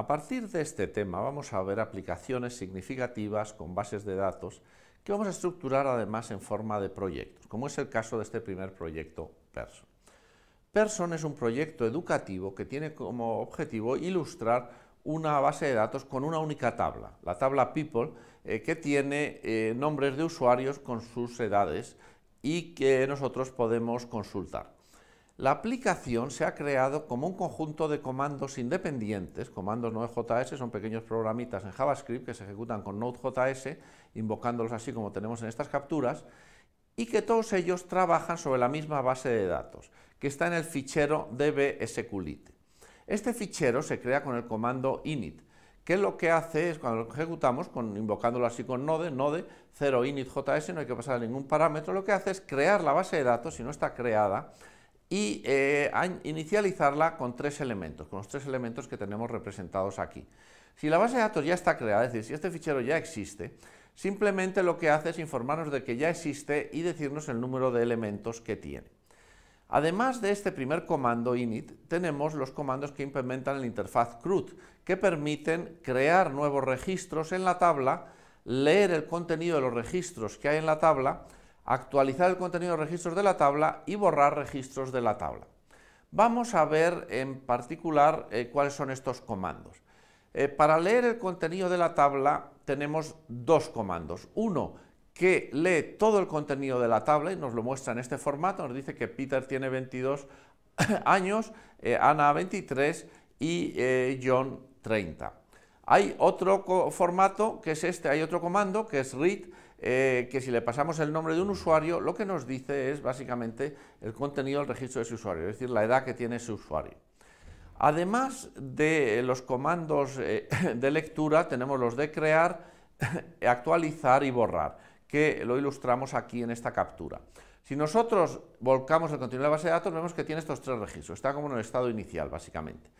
A partir de este tema vamos a ver aplicaciones significativas con bases de datos que vamos a estructurar además en forma de proyectos, como es el caso de este primer proyecto Person. Person es un proyecto educativo que tiene como objetivo ilustrar una base de datos con una única tabla, la tabla People, eh, que tiene eh, nombres de usuarios con sus edades y que nosotros podemos consultar. La aplicación se ha creado como un conjunto de comandos independientes, comandos Node.js son pequeños programitas en JavaScript que se ejecutan con Node.js, invocándolos así como tenemos en estas capturas, y que todos ellos trabajan sobre la misma base de datos, que está en el fichero db.sqlite. Este fichero se crea con el comando init, que lo que hace es, cuando lo ejecutamos, con, invocándolo así con node, node 0 init.js, no hay que pasar ningún parámetro, lo que hace es crear la base de datos, si no está creada, y eh, inicializarla con tres elementos, con los tres elementos que tenemos representados aquí. Si la base de datos ya está creada, es decir, si este fichero ya existe, simplemente lo que hace es informarnos de que ya existe y decirnos el número de elementos que tiene. Además de este primer comando init, tenemos los comandos que implementan la interfaz CRUD, que permiten crear nuevos registros en la tabla, leer el contenido de los registros que hay en la tabla actualizar el contenido de registros de la tabla y borrar registros de la tabla. Vamos a ver en particular eh, cuáles son estos comandos. Eh, para leer el contenido de la tabla tenemos dos comandos. Uno que lee todo el contenido de la tabla y nos lo muestra en este formato. Nos dice que Peter tiene 22 años, eh, Ana 23 y John 30. Hay otro formato que es este, hay otro comando que es read eh, que si le pasamos el nombre de un usuario, lo que nos dice es básicamente el contenido del registro de ese usuario, es decir, la edad que tiene ese usuario. Además de eh, los comandos eh, de lectura, tenemos los de crear, actualizar y borrar, que lo ilustramos aquí en esta captura. Si nosotros volcamos el contenido de la base de datos, vemos que tiene estos tres registros, está como en el estado inicial, básicamente.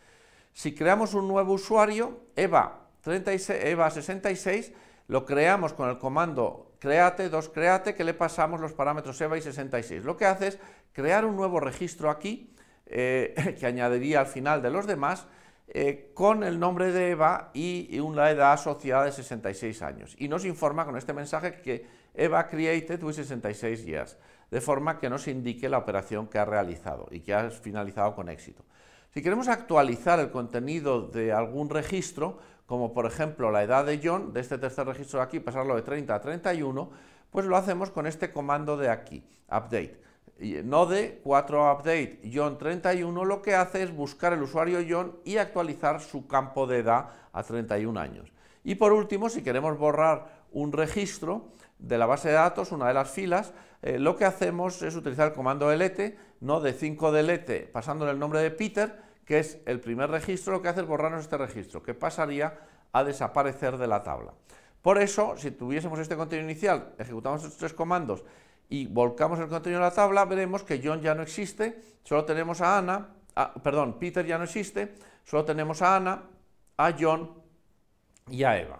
Si creamos un nuevo usuario, EVA, 36, EVA 66, lo creamos con el comando créate, 2 create que le pasamos los parámetros EVA y 66. Lo que hace es crear un nuevo registro aquí, eh, que añadiría al final de los demás, eh, con el nombre de EVA y, una edad asociada de 66 años. Y nos informa con este mensaje que EVA created with 66 years, de forma que nos indique la operación que ha realizado y que ha finalizado con éxito. Si queremos actualizar el contenido de algún registro, como por ejemplo la edad de John, de este tercer registro de aquí, pasarlo de 30 a 31, pues lo hacemos con este comando de aquí, update. Node 4 update John 31 lo que hace es buscar el usuario John y actualizar su campo de edad a 31 años. Y por último, si queremos borrar un registro de la base de datos, una de las filas, eh, lo que hacemos es utilizar el comando delete, node 5 delete pasándole el nombre de Peter que es el primer registro, lo que hace es borrarnos este registro, que pasaría a desaparecer de la tabla. Por eso, si tuviésemos este contenido inicial, ejecutamos estos tres comandos y volcamos el contenido de la tabla, veremos que John ya no existe, solo tenemos a Ana, perdón, Peter ya no existe, solo tenemos a Ana, a John y a Eva.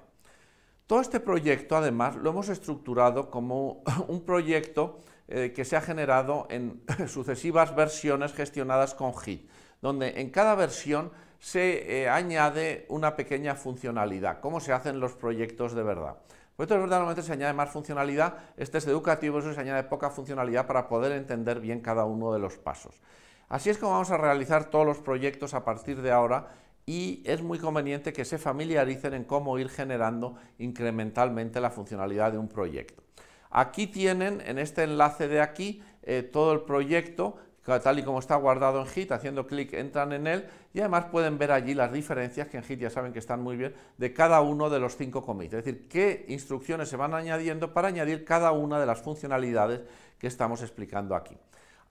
Todo este proyecto, además, lo hemos estructurado como un proyecto eh, que se ha generado en sucesivas versiones gestionadas con Git donde en cada versión se eh, añade una pequeña funcionalidad, cómo se hacen los proyectos de verdad. Proyectos de verdad normalmente se añade más funcionalidad, este es educativo, eso se añade poca funcionalidad para poder entender bien cada uno de los pasos. Así es como vamos a realizar todos los proyectos a partir de ahora y es muy conveniente que se familiaricen en cómo ir generando incrementalmente la funcionalidad de un proyecto. Aquí tienen, en este enlace de aquí, eh, todo el proyecto tal y como está guardado en Git, haciendo clic entran en él y además pueden ver allí las diferencias que en Git ya saben que están muy bien de cada uno de los cinco commits, es decir, qué instrucciones se van añadiendo para añadir cada una de las funcionalidades que estamos explicando aquí.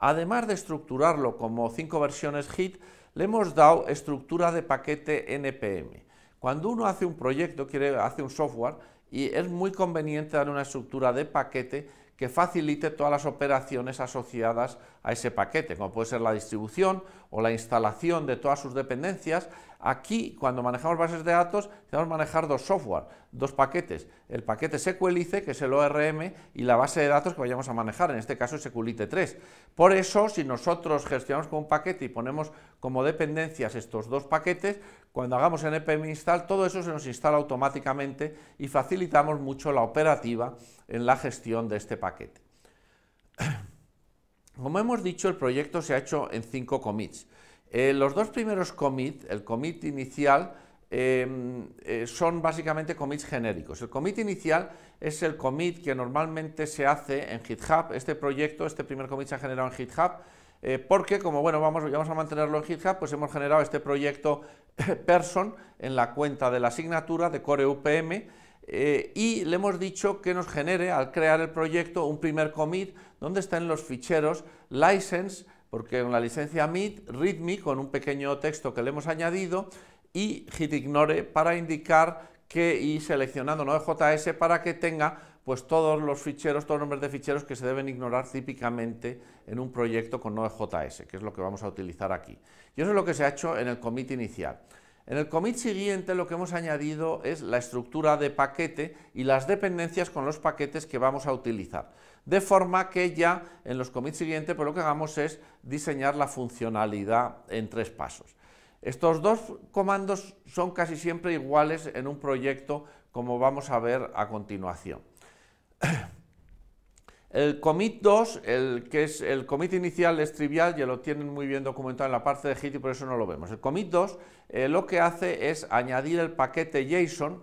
Además de estructurarlo como cinco versiones Git, le hemos dado estructura de paquete NPM. Cuando uno hace un proyecto, quiere, hace un software, y es muy conveniente dar una estructura de paquete que facilite todas las operaciones asociadas a ese paquete, como puede ser la distribución o la instalación de todas sus dependencias. Aquí, cuando manejamos bases de datos, tenemos que manejar dos software, dos paquetes. El paquete SQLite, que es el ORM, y la base de datos que vayamos a manejar, en este caso SQLite 3. Por eso, si nosotros gestionamos con un paquete y ponemos como dependencias estos dos paquetes, cuando hagamos npm install, todo eso se nos instala automáticamente y facilitamos mucho la operativa en la gestión de este paquete. Como hemos dicho, el proyecto se ha hecho en cinco commits. Eh, los dos primeros commits, el commit inicial, em, eh, son básicamente commits genéricos. El commit inicial es el commit que normalmente se hace en GitHub. Este proyecto, este primer commit se ha generado en GitHub eh, porque, como bueno, vamos, vamos a mantenerlo en GitHub, pues hemos generado este proyecto person en la cuenta de la asignatura de Core UPM eh, y le hemos dicho que nos genere al crear el proyecto un primer commit donde están los ficheros license, porque en la licencia MIT, readme con un pequeño texto que le hemos añadido y hit para indicar que y seleccionando Node.js para que tenga pues, todos los ficheros, todos los nombres de ficheros que se deben ignorar típicamente en un proyecto con Node.js, que es lo que vamos a utilizar aquí. Y eso es lo que se ha hecho en el commit inicial. En el commit siguiente lo que hemos añadido es la estructura de paquete y las dependencias con los paquetes que vamos a utilizar. De forma que ya en los commits siguientes pues lo que hagamos es diseñar la funcionalidad en tres pasos. Estos dos comandos son casi siempre iguales en un proyecto como vamos a ver a continuación. El commit 2, el que es el commit inicial es trivial, ya lo tienen muy bien documentado en la parte de git y por eso no lo vemos. El commit 2 eh, lo que hace es añadir el paquete JSON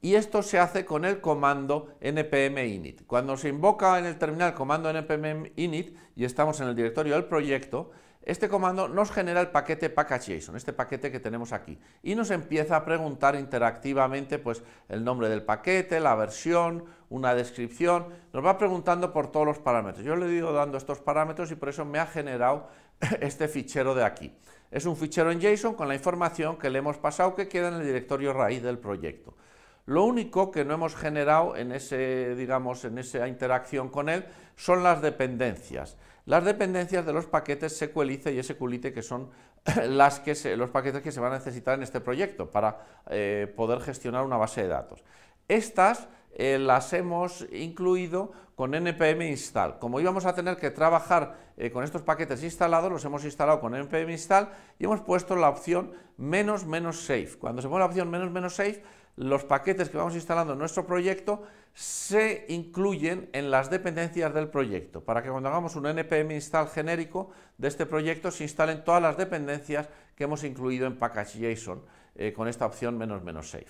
y esto se hace con el comando npm init. Cuando se invoca en el terminal comando npm init y estamos en el directorio del proyecto, este comando nos genera el paquete package.json, este paquete que tenemos aquí, y nos empieza a preguntar interactivamente pues, el nombre del paquete, la versión, una descripción, nos va preguntando por todos los parámetros. Yo le digo dando estos parámetros y por eso me ha generado este fichero de aquí. Es un fichero en JSON con la información que le hemos pasado que queda en el directorio raíz del proyecto. Lo único que no hemos generado en, ese, digamos, en esa interacción con él son las dependencias las dependencias de los paquetes sqlite y SQLite, que son eh, las que los paquetes que se van a necesitar en este proyecto para eh, poder gestionar una base de datos. Estas eh, las hemos incluido con npm install. Como íbamos a tener que trabajar con estos paquetes instalados, los hemos instalado con npm install y hemos puesto la opción menos menos safe. Cuando se pone la opción menos menos safe, los paquetes que vamos instalando en nuestro proyecto se incluyen en las dependencias del proyecto, para que cuando hagamos un npm install genérico de este proyecto se instalen todas las dependencias que hemos incluido en package.json eh, con esta opción menos menos save.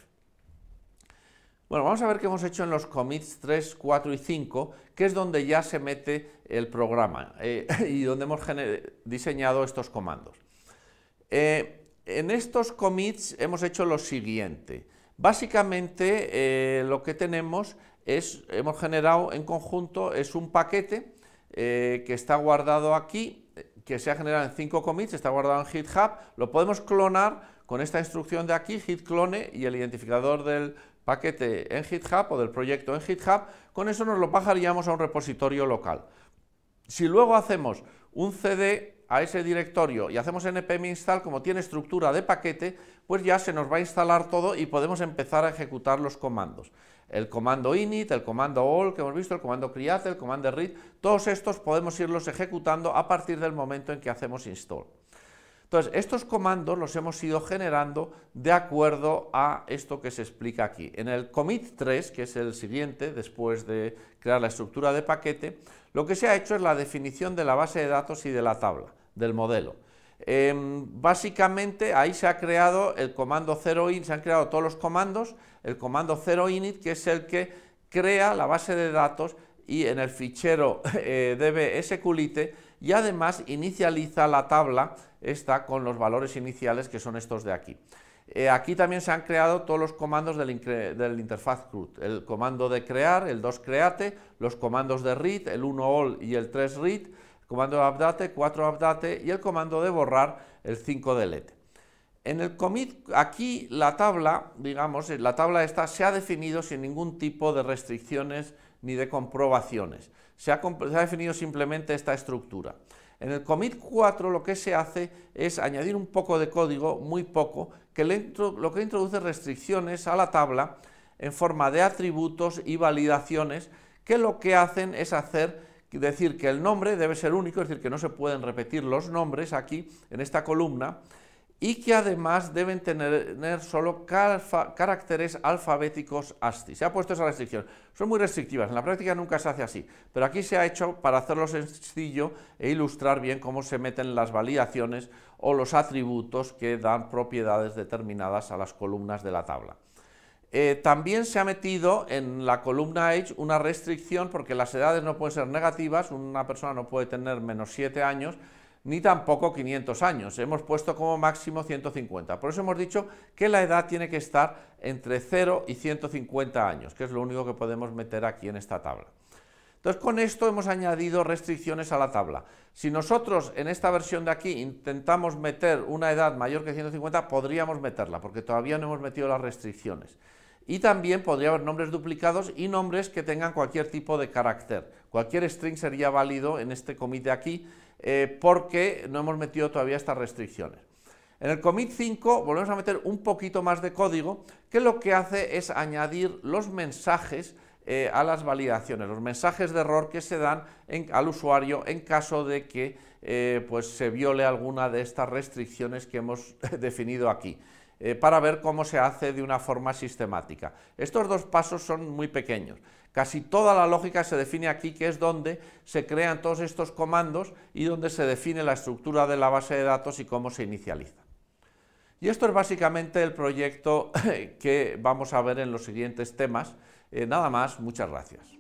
Bueno, vamos a ver qué hemos hecho en los commits 3, 4 y 5, que es donde ya se mete el programa eh, y donde hemos diseñado estos comandos. Eh, en estos commits hemos hecho lo siguiente. Básicamente eh, lo que tenemos es, hemos generado en conjunto, es un paquete eh, que está guardado aquí, que se ha generado en 5 commits, está guardado en GitHub, lo podemos clonar con esta instrucción de aquí, git clone y el identificador del paquete en GitHub o del proyecto en GitHub, con eso nos lo bajaríamos a un repositorio local. Si luego hacemos un CD a ese directorio y hacemos npm install, como tiene estructura de paquete, pues ya se nos va a instalar todo y podemos empezar a ejecutar los comandos. El comando init, el comando all que hemos visto, el comando create, el comando read, todos estos podemos irlos ejecutando a partir del momento en que hacemos install. Entonces, estos comandos los hemos ido generando de acuerdo a esto que se explica aquí. En el commit 3, que es el siguiente, después de crear la estructura de paquete, lo que se ha hecho es la definición de la base de datos y de la tabla, del modelo. Em, básicamente ahí se ha creado el comando 0 init, se han creado todos los comandos, el comando 0 init que es el que crea la base de datos y en el fichero eh, db y además inicializa la tabla esta con los valores iniciales que son estos de aquí. Eh, aquí también se han creado todos los comandos del, interfaz CRUD, el comando de crear, el 2 create, los comandos de read, el 1 all y el 3 read, el comando de update, 4 update y el comando de borrar, el 5 delete. En el commit, aquí la tabla, digamos, eh, la tabla esta se ha definido sin ningún tipo de restricciones ni de comprobaciones. Se ha, definido simplemente esta estructura. En el commit 4 lo que se hace es añadir un poco de código, muy poco, que lo que introduce restricciones a la tabla en forma de atributos y validaciones que lo que hacen es hacer decir que el nombre debe ser único, es decir, que no se pueden repetir los nombres aquí en esta columna y que además deben tener, solo caracteres alfabéticos ASCII. Se ha puesto esa restricción. Son muy restrictivas, en la práctica nunca se hace así, pero aquí se ha hecho para hacerlo sencillo e ilustrar bien cómo se meten las validaciones o los atributos que dan propiedades determinadas a las columnas de la tabla. Eh, también se ha metido en la columna Age una restricción porque las edades no pueden ser negativas, una persona no puede tener menos 7 años, ni tampoco 500 años. Hemos puesto como máximo 150. Por eso hemos dicho que la edad tiene que estar entre 0 y 150 años, que es lo único que podemos meter aquí en esta tabla. Entonces con esto hemos añadido restricciones a la tabla. Si nosotros en esta versión de aquí intentamos meter una edad mayor que 150, podríamos meterla, porque todavía no hemos metido las restricciones. Y también podría haber nombres duplicados y nombres que tengan cualquier tipo de carácter. Cualquier string sería válido en este comité aquí, eh, porque no hemos metido todavía estas restricciones. En el commit 5 volvemos a meter un poquito más de código que lo que hace es añadir los mensajes eh, a las validaciones, los mensajes de error que se dan al usuario en caso de que eh, pues se viole alguna de estas restricciones que hemos definido aquí. Eh, para ver cómo se hace de una forma sistemática. Estos dos pasos son muy pequeños. Casi toda la lógica se define aquí, que es donde se crean todos estos comandos y donde se define la estructura de la base de datos y cómo se inicializa. Y esto es básicamente el proyecto que vamos a ver en los siguientes temas. Eh, nada más, muchas gracias.